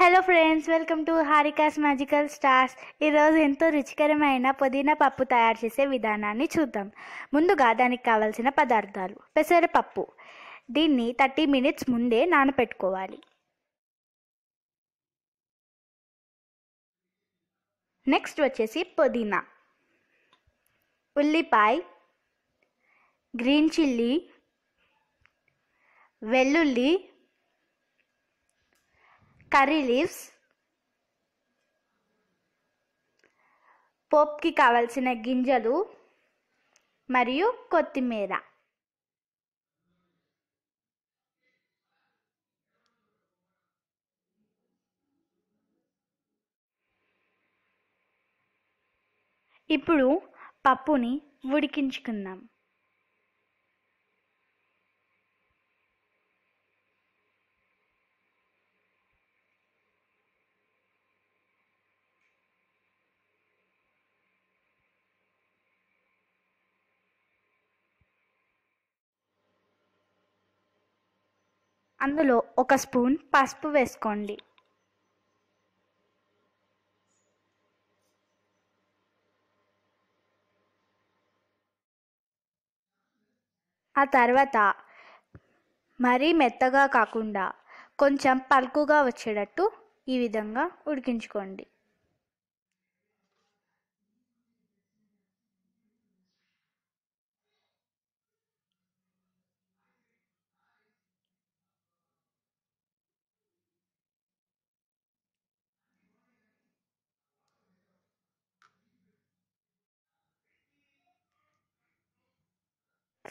hello friends welcome to Harika's magical stars ఈరోజు ఎంతో రుచికరమైన పుదీనా పప్పు తయారు చేసే విధానాన్ని చూద్దాం ముందుగా దానికి కావలసిన పదార్థాలు పెసరపప్పు దీన్ని థర్టీ మినిట్స్ ముందే నానపెట్టుకోవాలి నెక్స్ట్ వచ్చేసి పుదీనా ఉల్లిపాయ గ్రీన్ చిల్లీ వెల్లుల్లి కర్రీ లీవ్స్ పోప్కి కావలసిన గింజలు మరియు కొత్తిమీర ఇప్పుడు పప్పుని ఉడికించుకుందాం అందులో ఒక స్పూన్ పసుపు వేసుకోండి ఆ తర్వాత మరీ మెత్తగా కాకుండా కొంచెం పలుకుగా వచ్చేటట్టు ఈ విధంగా ఉడికించుకోండి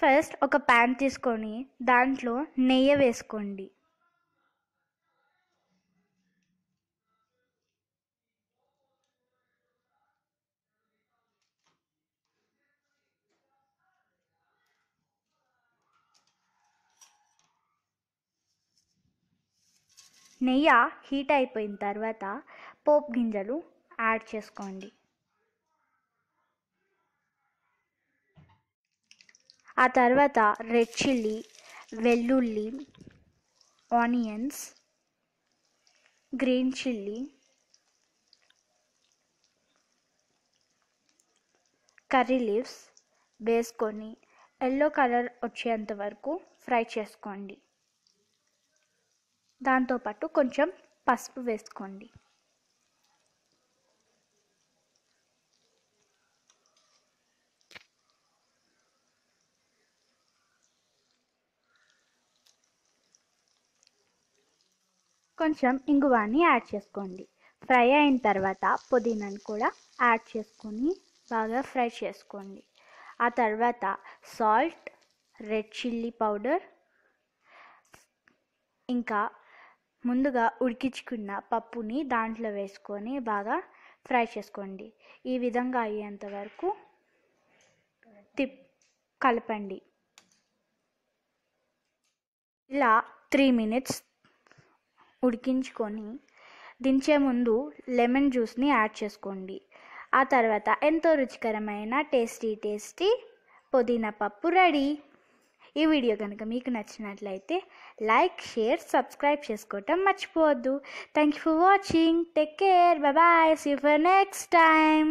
ఫస్ట్ ఒక ప్యాన్ తీసుకొని దాంట్లో నెయ్యి వేసుకోండి నెయ్యి హీట్ అయిపోయిన తర్వాత పోపు గింజలు యాడ్ చేసుకోండి ఆ తర్వాత రెడ్ చిల్లీ వెల్లుల్లి onions green chilli curry leaves వేసుకొని ఎల్లో కలర్ వచ్చేంత వరకు ఫ్రై చేసుకోండి దాంతోపాటు కొంచెం పసుపు వేసుకోండి కొంచెం ఇంగువాన్ని యాడ్ చేసుకోండి ఫ్రై అయిన తర్వాత పుదీనాను కూడా యాడ్ చేసుకొని బాగా ఫ్రై చేసుకోండి ఆ తర్వాత సాల్ట్ రెడ్ చిల్లీ పౌడర్ ఇంకా ముందుగా ఉడికించుకున్న పప్పుని దాంట్లో వేసుకొని బాగా ఫ్రై చేసుకోండి ఈ విధంగా అయ్యేంత వరకు తిప్ కలపండి ఇలా త్రీ మినిట్స్ ఉడికించుకొని దించే ముందు లెమన్ జ్యూస్ని యాడ్ చేసుకోండి ఆ తర్వాత ఎంతో రుచికరమైన టేస్టీ టేస్టీ పుదీనా పప్పు రెడీ ఈ వీడియో కనుక మీకు నచ్చినట్లయితే లైక్ షేర్ సబ్స్క్రైబ్ చేసుకోవటం మర్చిపోవద్దు thank you for watching take care bye see for next time